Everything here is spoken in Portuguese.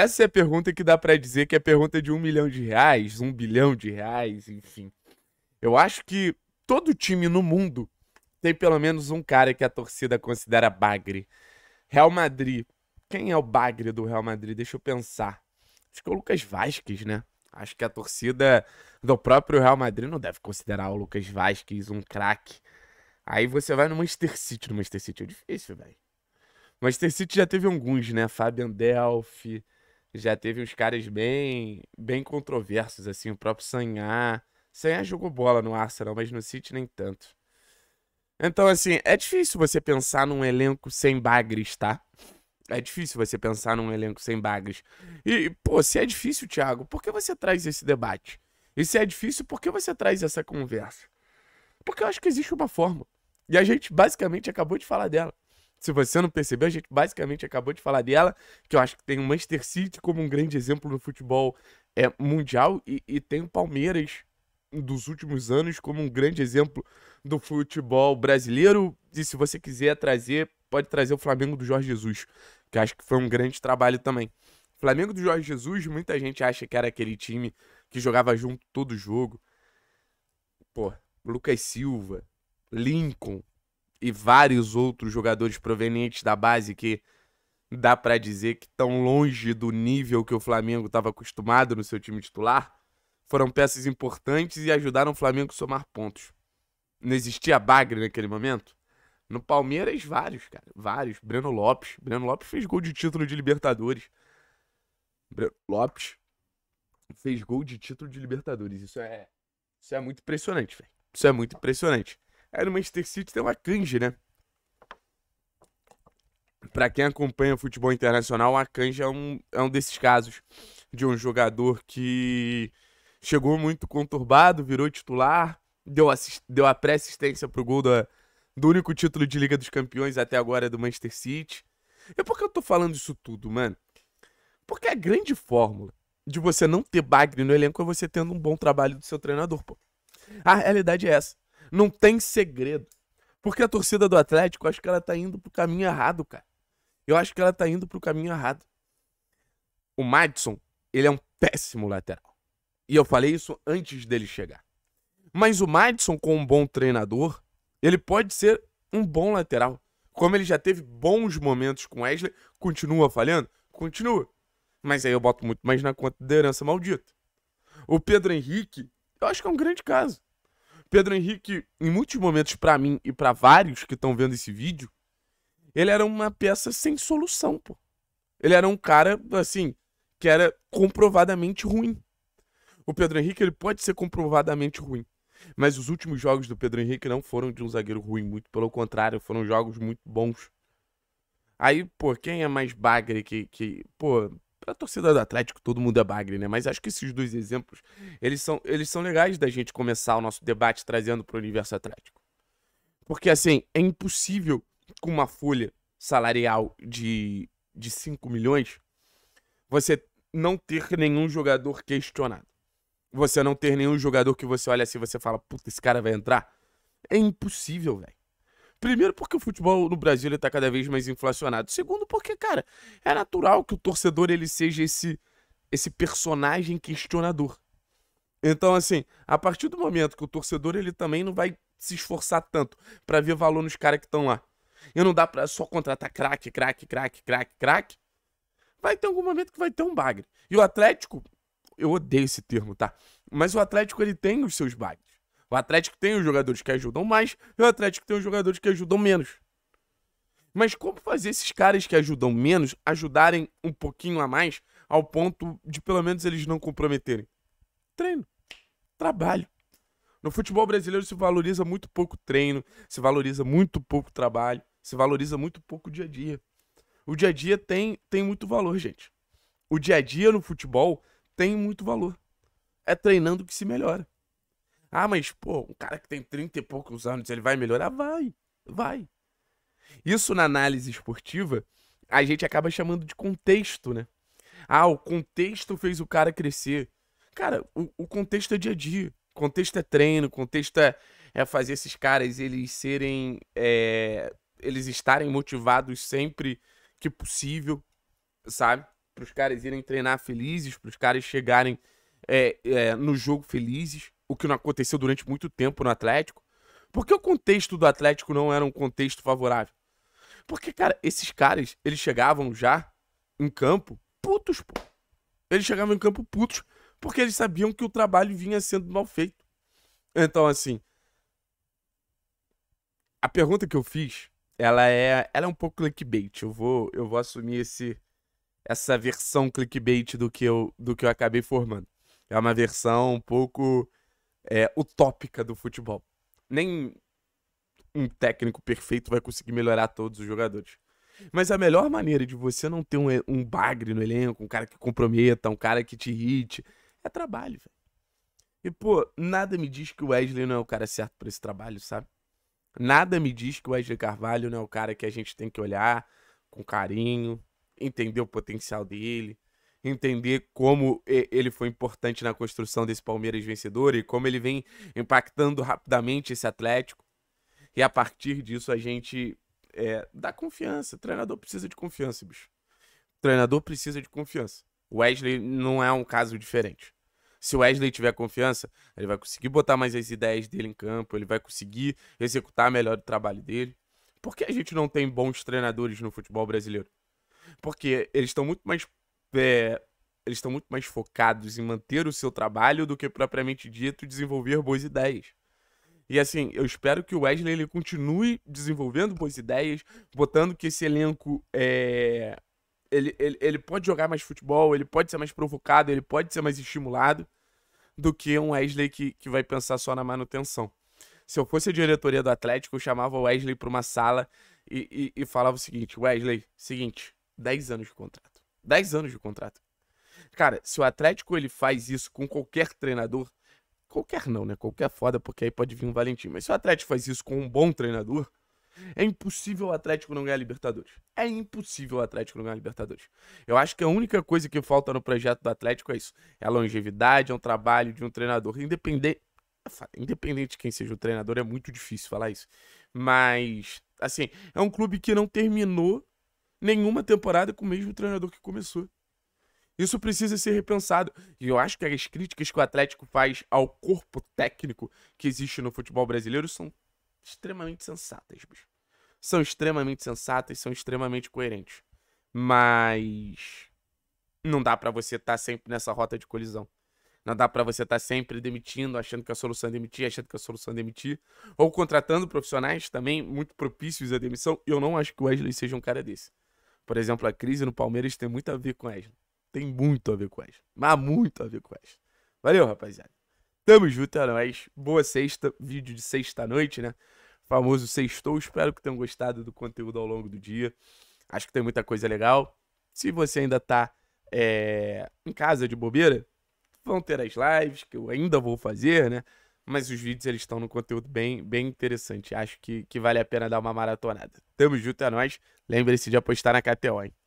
Essa é a pergunta que dá para dizer que é pergunta de um milhão de reais, um bilhão de reais, enfim. Eu acho que todo time no mundo tem pelo menos um cara que a torcida considera bagre. Real Madrid. Quem é o bagre do Real Madrid? Deixa eu pensar. Acho que é o Lucas Vasquez, né? Acho que a torcida do próprio Real Madrid não deve considerar o Lucas Vasquez um craque. Aí você vai no Manchester City. No Manchester City é difícil, velho. Manchester City já teve alguns, né? Fabian Delphi já teve uns caras bem bem controversos, assim, o próprio Sanhá. Sanhá jogou bola no Arsenal, mas no City nem tanto. Então, assim, é difícil você pensar num elenco sem bagres, tá? É difícil você pensar num elenco sem bagres. E, pô, se é difícil, Thiago, por que você traz esse debate? E se é difícil, por que você traz essa conversa? Porque eu acho que existe uma forma. E a gente basicamente acabou de falar dela. Se você não percebeu, a gente basicamente acabou de falar dela, que eu acho que tem o Manchester City como um grande exemplo no futebol é, mundial e, e tem o Palmeiras dos últimos anos como um grande exemplo do futebol brasileiro. E se você quiser trazer, pode trazer o Flamengo do Jorge Jesus, que acho que foi um grande trabalho também. Flamengo do Jorge Jesus, muita gente acha que era aquele time que jogava junto todo jogo. Pô, Lucas Silva, Lincoln, e vários outros jogadores provenientes da base que dá para dizer que estão longe do nível que o Flamengo estava acostumado no seu time titular, foram peças importantes e ajudaram o Flamengo a somar pontos. Não existia Bagre naquele momento? No Palmeiras, vários, cara. Vários. Breno Lopes. Breno Lopes fez gol de título de Libertadores. Breno Lopes fez gol de título de Libertadores. Isso é, isso é muito impressionante, velho. Isso é muito impressionante. Aí é, no Manchester City tem uma canja, né? Para quem acompanha o futebol internacional, a canja é um, é um desses casos de um jogador que chegou muito conturbado, virou titular, deu, deu a pré-assistência pro gol da... do único título de Liga dos Campeões até agora do Manchester City. E por que eu tô falando isso tudo, mano? Porque a grande fórmula de você não ter bagre no elenco é você tendo um bom trabalho do seu treinador, pô. A realidade é essa. Não tem segredo. Porque a torcida do Atlético, eu acho que ela tá indo pro caminho errado, cara. Eu acho que ela tá indo pro caminho errado. O Madison, ele é um péssimo lateral. E eu falei isso antes dele chegar. Mas o Madison, com um bom treinador, ele pode ser um bom lateral. Como ele já teve bons momentos com Wesley, continua falhando? Continua. Mas aí eu boto muito mais na conta da herança maldita. O Pedro Henrique, eu acho que é um grande caso. Pedro Henrique, em muitos momentos, para mim e para vários que estão vendo esse vídeo, ele era uma peça sem solução, pô. Ele era um cara, assim, que era comprovadamente ruim. O Pedro Henrique, ele pode ser comprovadamente ruim. Mas os últimos jogos do Pedro Henrique não foram de um zagueiro ruim, muito pelo contrário, foram jogos muito bons. Aí, pô, quem é mais bagre que, que. Pô, Pra torcida do Atlético, todo mundo é bagre, né? Mas acho que esses dois exemplos, eles são, eles são legais da gente começar o nosso debate trazendo pro universo Atlético. Porque, assim, é impossível com uma folha salarial de, de 5 milhões você não ter nenhum jogador questionado. Você não ter nenhum jogador que você olha assim e você fala, puta, esse cara vai entrar. É impossível, velho. Primeiro, porque o futebol no Brasil está cada vez mais inflacionado. Segundo, porque, cara, é natural que o torcedor ele seja esse, esse personagem questionador. Então, assim, a partir do momento que o torcedor ele também não vai se esforçar tanto para ver valor nos caras que estão lá. E não dá para só contratar craque, craque, craque, craque, craque. Vai ter algum momento que vai ter um bagre. E o Atlético, eu odeio esse termo, tá? Mas o Atlético ele tem os seus bagres. O Atlético tem os jogadores que ajudam mais e o Atlético tem os jogadores que ajudam menos. Mas como fazer esses caras que ajudam menos ajudarem um pouquinho a mais ao ponto de pelo menos eles não comprometerem? Treino. Trabalho. No futebol brasileiro se valoriza muito pouco treino, se valoriza muito pouco trabalho, se valoriza muito pouco dia a dia. O dia a dia tem, tem muito valor, gente. O dia a dia no futebol tem muito valor. É treinando que se melhora. Ah, mas, pô, um cara que tem 30 e poucos anos, ele vai melhorar? Vai, vai. Isso na análise esportiva, a gente acaba chamando de contexto, né? Ah, o contexto fez o cara crescer. Cara, o, o contexto é dia a dia. Contexto é treino, contexto é, é fazer esses caras eles serem. É, eles estarem motivados sempre que possível, sabe? Para os caras irem treinar felizes, para os caras chegarem é, é, no jogo felizes o que não aconteceu durante muito tempo no Atlético. Por que o contexto do Atlético não era um contexto favorável? Porque, cara, esses caras, eles chegavam já em campo putos, pô. Eles chegavam em campo putos porque eles sabiam que o trabalho vinha sendo mal feito. Então, assim, a pergunta que eu fiz, ela é, ela é um pouco clickbait. Eu vou, eu vou assumir esse essa versão clickbait do que eu do que eu acabei formando. É uma versão um pouco é, utópica do futebol. Nem um técnico perfeito vai conseguir melhorar todos os jogadores. Mas a melhor maneira de você não ter um, um bagre no elenco, um cara que comprometa, um cara que te irrite, é trabalho, velho. E, pô, nada me diz que o Wesley não é o cara certo para esse trabalho, sabe? Nada me diz que o Wesley Carvalho não é o cara que a gente tem que olhar com carinho, entender o potencial dele, entender como ele foi importante na construção desse Palmeiras vencedor e como ele vem impactando rapidamente esse Atlético. E a partir disso a gente é, dá confiança. O treinador precisa de confiança, bicho. O treinador precisa de confiança. O Wesley não é um caso diferente. Se o Wesley tiver confiança, ele vai conseguir botar mais as ideias dele em campo, ele vai conseguir executar melhor o trabalho dele. Por que a gente não tem bons treinadores no futebol brasileiro? Porque eles estão muito mais é, eles estão muito mais focados em manter o seu trabalho do que propriamente dito desenvolver boas ideias. E assim, eu espero que o Wesley ele continue desenvolvendo boas ideias, botando que esse elenco é... ele, ele, ele pode jogar mais futebol, ele pode ser mais provocado, ele pode ser mais estimulado do que um Wesley que, que vai pensar só na manutenção. Se eu fosse a diretoria do Atlético, eu chamava o Wesley para uma sala e, e, e falava o seguinte: Wesley, seguinte, 10 anos de contrato. 10 anos de contrato. Cara, se o Atlético ele faz isso com qualquer treinador, qualquer não, né? Qualquer foda, porque aí pode vir um Valentim. Mas se o Atlético faz isso com um bom treinador, é impossível o Atlético não ganhar Libertadores. É impossível o Atlético não ganhar Libertadores. Eu acho que a única coisa que falta no projeto do Atlético é isso. É a longevidade, é um trabalho de um treinador. Independente, independente de quem seja o treinador, é muito difícil falar isso. Mas, assim, é um clube que não terminou nenhuma temporada com o mesmo treinador que começou. Isso precisa ser repensado. E eu acho que as críticas que o Atlético faz ao corpo técnico que existe no futebol brasileiro são extremamente sensatas, bicho. São extremamente sensatas, são extremamente coerentes. Mas não dá para você estar tá sempre nessa rota de colisão. Não dá para você estar tá sempre demitindo, achando que a solução é demitir, achando que a solução é demitir. Ou contratando profissionais também muito propícios à demissão. Eu não acho que o Wesley seja um cara desse. Por exemplo, a crise no Palmeiras tem muito a ver com essa. Tem muito a ver com essa. Mas muito a ver com essa. Valeu, rapaziada. Tamo junto, é nóis. Boa sexta, vídeo de sexta-noite, né? Famoso sextou. Espero que tenham gostado do conteúdo ao longo do dia. Acho que tem muita coisa legal. Se você ainda tá é, em casa de bobeira, vão ter as lives que eu ainda vou fazer, né? mas os vídeos eles estão no conteúdo bem, bem interessante. Acho que, que vale a pena dar uma maratonada. Tamo junto, é nóis. Lembre-se de apostar na KTO, hein?